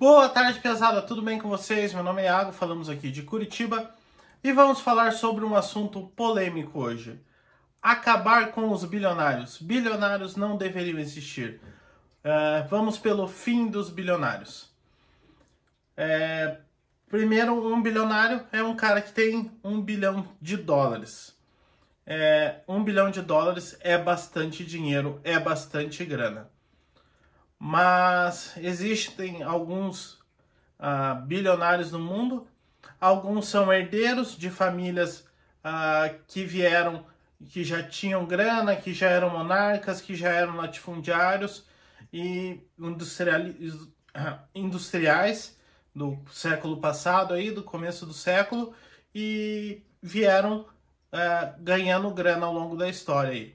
Boa tarde, pesada, tudo bem com vocês? Meu nome é Iago, falamos aqui de Curitiba e vamos falar sobre um assunto polêmico hoje. Acabar com os bilionários. Bilionários não deveriam existir. Uh, vamos pelo fim dos bilionários. É, primeiro, um bilionário é um cara que tem um bilhão de dólares. É, um bilhão de dólares é bastante dinheiro, é bastante grana mas existem alguns ah, bilionários no mundo, alguns são herdeiros de famílias ah, que vieram, que já tinham grana, que já eram monarcas, que já eram latifundiários e industriais do século passado aí, do começo do século, e vieram ah, ganhando grana ao longo da história aí.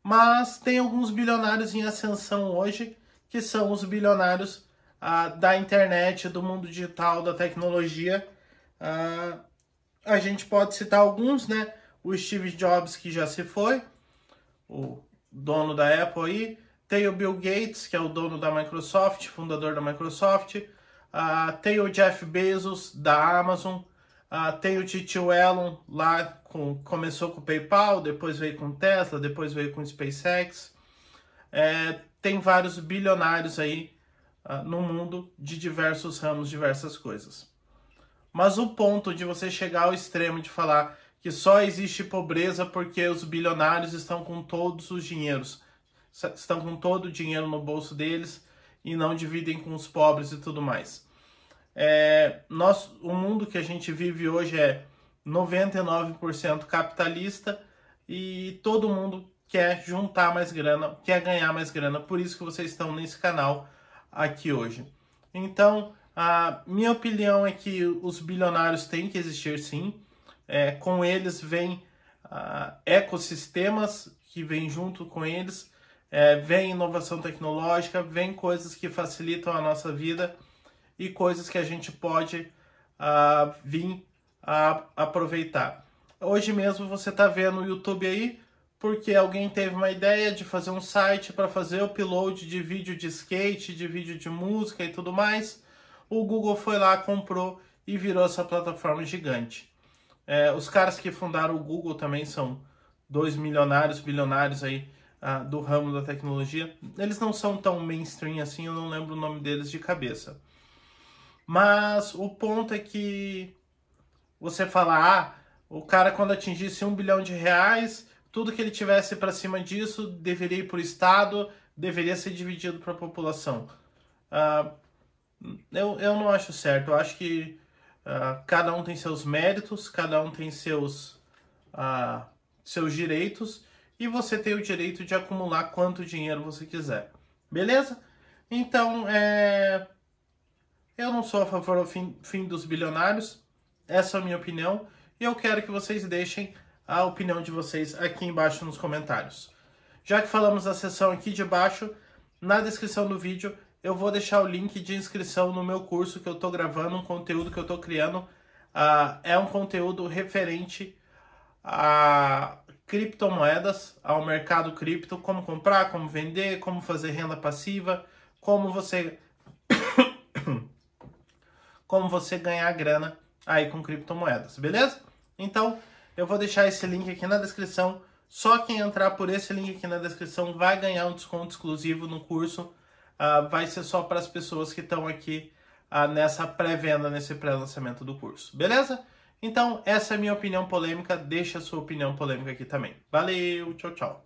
Mas tem alguns bilionários em ascensão hoje que são os bilionários ah, da internet, do mundo digital, da tecnologia. Ah, a gente pode citar alguns, né? O Steve Jobs, que já se foi, o dono da Apple aí. Tem o Bill Gates, que é o dono da Microsoft, fundador da Microsoft. Ah, tem o Jeff Bezos, da Amazon. Ah, tem o Titio Elon, lá com, começou com o PayPal, depois veio com o Tesla, depois veio com o SpaceX. É, tem vários bilionários aí uh, no mundo de diversos ramos, diversas coisas. Mas o ponto de você chegar ao extremo de falar que só existe pobreza porque os bilionários estão com todos os dinheiros, estão com todo o dinheiro no bolso deles e não dividem com os pobres e tudo mais. É, nós, o mundo que a gente vive hoje é 99% capitalista e todo mundo quer juntar mais grana, quer ganhar mais grana. Por isso que vocês estão nesse canal aqui hoje. Então, a minha opinião é que os bilionários têm que existir sim. É, com eles vem uh, ecossistemas que vem junto com eles, é, vem inovação tecnológica, vem coisas que facilitam a nossa vida e coisas que a gente pode uh, vir a aproveitar. Hoje mesmo você está vendo o YouTube aí, porque alguém teve uma ideia de fazer um site para fazer upload de vídeo de skate, de vídeo de música e tudo mais. O Google foi lá, comprou e virou essa plataforma gigante. É, os caras que fundaram o Google também são dois milionários, bilionários aí ah, do ramo da tecnologia. Eles não são tão mainstream assim, eu não lembro o nome deles de cabeça. Mas o ponto é que você fala, ah, o cara quando atingisse um bilhão de reais, tudo que ele tivesse para cima disso deveria ir para o Estado, deveria ser dividido para a população. Uh, eu, eu não acho certo. Eu acho que uh, cada um tem seus méritos, cada um tem seus, uh, seus direitos e você tem o direito de acumular quanto dinheiro você quiser. Beleza? Então, é... eu não sou a favor do fim, fim dos bilionários. Essa é a minha opinião. E eu quero que vocês deixem a opinião de vocês aqui embaixo nos comentários. Já que falamos da seção aqui de baixo, na descrição do vídeo eu vou deixar o link de inscrição no meu curso que eu estou gravando, um conteúdo que eu estou criando. Uh, é um conteúdo referente a criptomoedas, ao mercado cripto, como comprar, como vender, como fazer renda passiva, como você como você ganhar grana aí com criptomoedas, beleza? Então, eu vou deixar esse link aqui na descrição. Só quem entrar por esse link aqui na descrição vai ganhar um desconto exclusivo no curso. Uh, vai ser só para as pessoas que estão aqui uh, nessa pré-venda, nesse pré-lançamento do curso. Beleza? Então, essa é a minha opinião polêmica. Deixa a sua opinião polêmica aqui também. Valeu, tchau, tchau.